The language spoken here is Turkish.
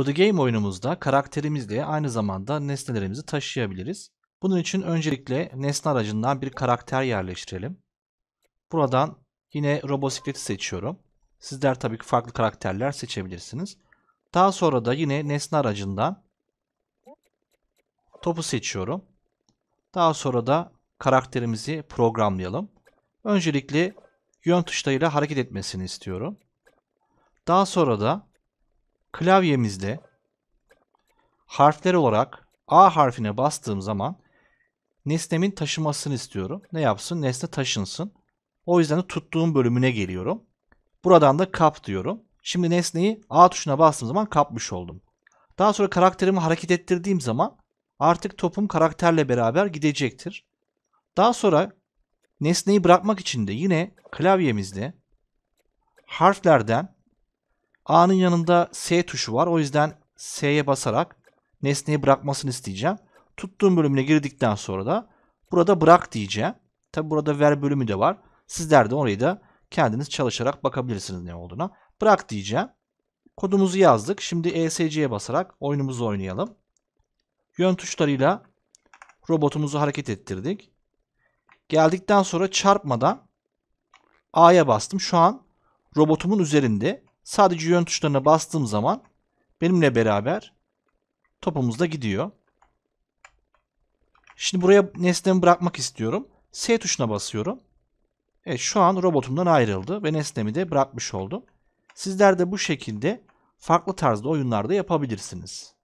Kodu Game oyunumuzda karakterimizle aynı zamanda nesnelerimizi taşıyabiliriz. Bunun için öncelikle nesne aracından bir karakter yerleştirelim. Buradan yine robosikleti seçiyorum. Sizler tabii ki farklı karakterler seçebilirsiniz. Daha sonra da yine nesne aracından topu seçiyorum. Daha sonra da karakterimizi programlayalım. Öncelikle yön tuşlarıyla hareket etmesini istiyorum. Daha sonra da klavyemizde harfler olarak A harfine bastığım zaman nesnemin taşımasını istiyorum. Ne yapsın? Nesne taşınsın. O yüzden de tuttuğum bölümüne geliyorum. Buradan da kap diyorum. Şimdi nesneyi A tuşuna bastığım zaman kapmış oldum. Daha sonra karakterimi hareket ettirdiğim zaman artık topum karakterle beraber gidecektir. Daha sonra nesneyi bırakmak için de yine klavyemizde harflerden A'nın yanında S tuşu var. O yüzden S'ye basarak nesneyi bırakmasını isteyeceğim. Tuttuğum bölümüne girdikten sonra da burada bırak diyeceğim. Tabi burada ver bölümü de var. Sizler de orayı da kendiniz çalışarak bakabilirsiniz ne olduğuna. Bırak diyeceğim. Kodumuzu yazdık. Şimdi ESC'ye basarak oyunumuzu oynayalım. Yön tuşlarıyla robotumuzu hareket ettirdik. Geldikten sonra çarpmadan A'ya bastım. Şu an robotumun üzerinde. Sadece yön tuşlarına bastığım zaman benimle beraber topumuz da gidiyor. Şimdi buraya nesnemi bırakmak istiyorum. S tuşuna basıyorum. Evet şu an robotumdan ayrıldı ve nesnemi de bırakmış oldum. Sizler de bu şekilde farklı tarzda oyunlarda yapabilirsiniz.